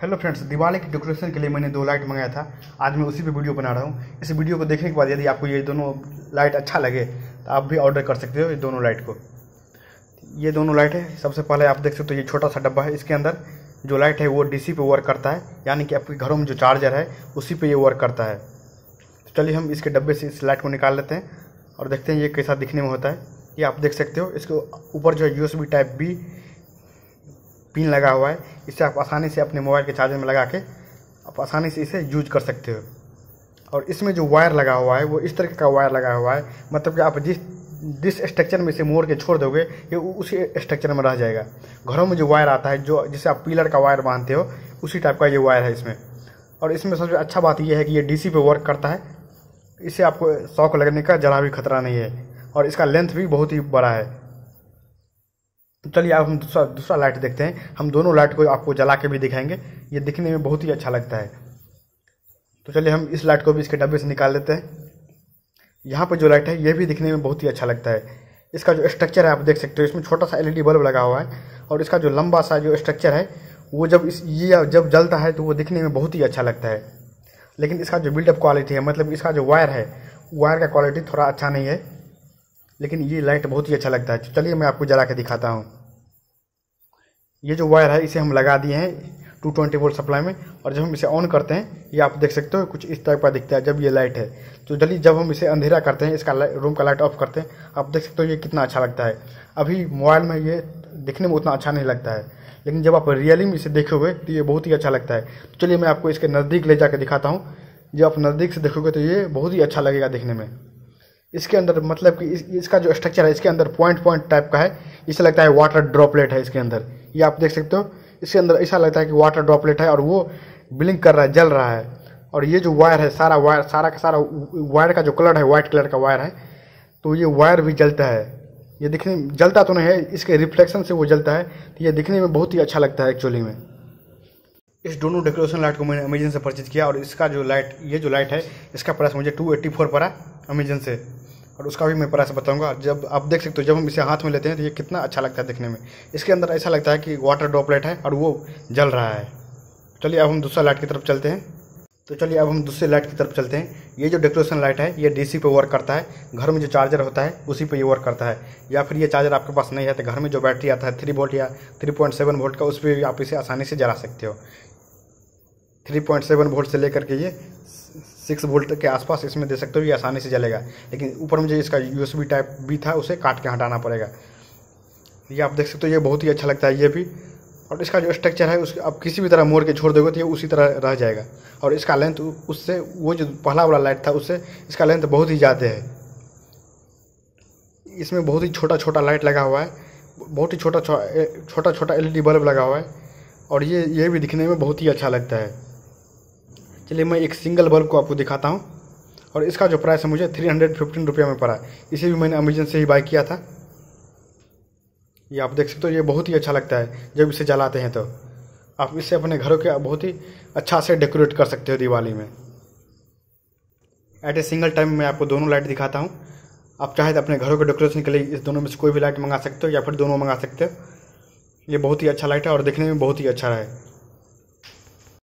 hello friends Diwali की decoration के लिए मैंने दो लाइट मंगाया था आज मैं उसी पे वीडियो बना रहा हूँ इस वीडियो को देखने के बाद यदि आपको ये दोनों लाइट अच्छा लगे तो आप भी ऑर्डर कर सकते हो ये दोनों लाइट को ये दोनों लाइट है सबसे पहले आप देख सकते हो ये छोटा सा डब्बा है इसके अंदर जो लाइट है वो डी पे वर्क करता है यानी कि आपके घरों में जो चार्जर है उसी पर ये वर्क करता है तो चलिए हम इसके डब्बे से इस लाइट को निकाल लेते हैं और देखते हैं ये कैसा दिखने में होता है ये आप देख सकते हो इसके ऊपर जो है यू टाइप बी पिन लगा हुआ है इसे आप आसानी से अपने मोबाइल के चार्जर में लगा के आप आसानी से इसे यूज कर सकते हो और इसमें जो वायर लगा हुआ है वो इस तरह का वायर लगा हुआ है मतलब कि आप जिस जिस स्ट्रक्चर में इसे मोड़ के छोड़ दोगे ये उसी स्ट्रक्चर में रह जाएगा घरों में जो वायर आता है जो जिसे आप पिलर का वायर बांधते हो उसी टाइप का ये वायर है इसमें और इसमें सबसे अच्छा बात यह है कि ये डीसी पे वर्क करता है इससे आपको शौक लगने का जरा भी खतरा नहीं है और इसका लेंथ भी बहुत ही बड़ा है तो चलिए अब हम दूसरा दूसरा लाइट देखते हैं हम दोनों लाइट को आपको जला के भी दिखाएंगे ये दिखने में बहुत ही अच्छा लगता है तो चलिए हम इस लाइट को भी इसके डब्बे से निकाल लेते हैं यहाँ पर जो लाइट है ये भी दिखने में बहुत ही अच्छा लगता है इसका जो स्ट्रक्चर है आप देख सकते हो इसमें छोटा सा एलईडी बल्ब लगा हुआ है और इसका जो लंबा सा जो स्ट्रक्चर है वो जब इस ये जब जलता है तो वो दिखने में बहुत ही अच्छा लगता है लेकिन इसका जो बिल्डअप क्वालिटी है मतलब इसका जो वायर है वायर का क्वालिटी थोड़ा अच्छा नहीं है लेकिन ये लाइट बहुत ही अच्छा लगता है चलिए मैं आपको जला के दिखाता हूँ ये जो वायर है इसे हम लगा दिए हैं टू ट्वेंटी वोल्ट सप्लाई में और जब हम इसे ऑन करते हैं ये आप देख सकते हो कुछ इस टाइप का दिखता है जब ये लाइट है तो जल्दी जब हम इसे अंधेरा करते हैं इसका रूम का लाइट ऑफ करते हैं आप देख सकते हो ये कितना अच्छा लगता है अभी मोबाइल में ये दिखने में उतना अच्छा नहीं लगता है लेकिन जब आप रियली में इसे देखोगे तो ये बहुत ही अच्छा लगता है तो चलिए मैं आपको इसके नज़दीक ले जाकर दिखाता हूँ जब आप नज़दीक से देखोगे तो ये बहुत ही अच्छा लगेगा देखने में इसके अंदर मतलब कि इस, इसका जो स्ट्रक्चर है इसके अंदर पॉइंट पॉइंट टाइप का है इसे लगता है वाटर ड्रॉपलेट है इसके अंदर ये आप देख सकते हो इसके अंदर ऐसा लगता है कि वाटर ड्रॉपलेट है और वो ब्लिंक कर रहा है जल रहा है और ये जो वायर है सारा वायर सारा का सारा वायर का जो कलर है वाइट कलर का वायर है तो ये वायर भी जलता है ये दिखने जलता तो नहीं है इसके रिफ्लेक्शन से वो जलता है तो ये दिखने में बहुत ही अच्छा लगता है एक्चुअली में इस दोनों डेकोरेशन लाइट को मैंने अमेजन से परचेज़ किया और इसका जो लाइट ये जो लाइट है इसका प्राइस मुझे टू एट्टी फोर पड़ा अमेजन से और उसका भी मैं प्राइस बताऊंगा जब आप देख सकते हो जब हम इसे हाथ में लेते हैं तो ये कितना अच्छा लगता है देखने में इसके अंदर ऐसा लगता है कि वाटर ड्रॉपलेट है और वो जल रहा है चलिए अब हम दूसरा लाइट की तरफ चलते हैं तो चलिए अब हम दूसरे लाइट की तरफ चलते हैं ये जो डेकोरेशन लाइट है ये डीसी पे वर्क करता है घर में जो चार्जर होता है उसी पे ये वर्क करता है या फिर ये चार्जर आपके पास नहीं है तो घर में जो बैटरी आता है थ्री वोल्ट या थ्री पॉइंट सेवन वोल्ट का उस पर भी आप इसे आसानी से जला सकते हो थ्री पॉइंट सेवन वोल्ट से लेकर के ये सिक्स वोल्ट के आसपास इसमें दे सकते हो ये आसानी से जलेगा लेकिन ऊपर में जो इसका यूएसबी टाइप भी था उसे काट के हटाना पड़ेगा ये आप देख सकते हो ये बहुत ही अच्छा लगता है ये भी और इसका जो स्ट्रक्चर है उस आप किसी भी तरह मोड़ के छोड़ दोगे तो ये उसी तरह रह जाएगा और इसका लेंथ उससे वो जो पहला वाला लाइट था उससे इसका लेंथ बहुत ही ज़्यादा है इसमें बहुत ही छोटा छोटा लाइट लगा हुआ है बहुत ही छोटा छोटा छोटा एल बल्ब लगा हुआ है और ये ये भी दिखने में बहुत ही अच्छा लगता है चलिए मैं एक सिंगल बल्ब को आपको दिखाता हूँ और इसका जो प्राइस है मुझे थ्री हंड्रेड फिफ्टीन रुपये में पड़ा इसे भी मैंने अमेजन से ही बाई किया था ये आप देख सकते हो ये बहुत ही अच्छा लगता है जब इसे जलाते हैं तो आप इसे अपने घरों के बहुत ही अच्छा से डेकोरेट कर सकते हो दिवाली में एट ए सिंगल टाइम मैं आपको दोनों लाइट दिखाता हूँ आप चाहे तो अपने घरों के डेकोरेशन के लिए इस दोनों में से कोई भी लाइट मंगा सकते हो या फिर दोनों मंगा सकते हो ये बहुत ही अच्छा लाइट है और देखने में बहुत ही अच्छा है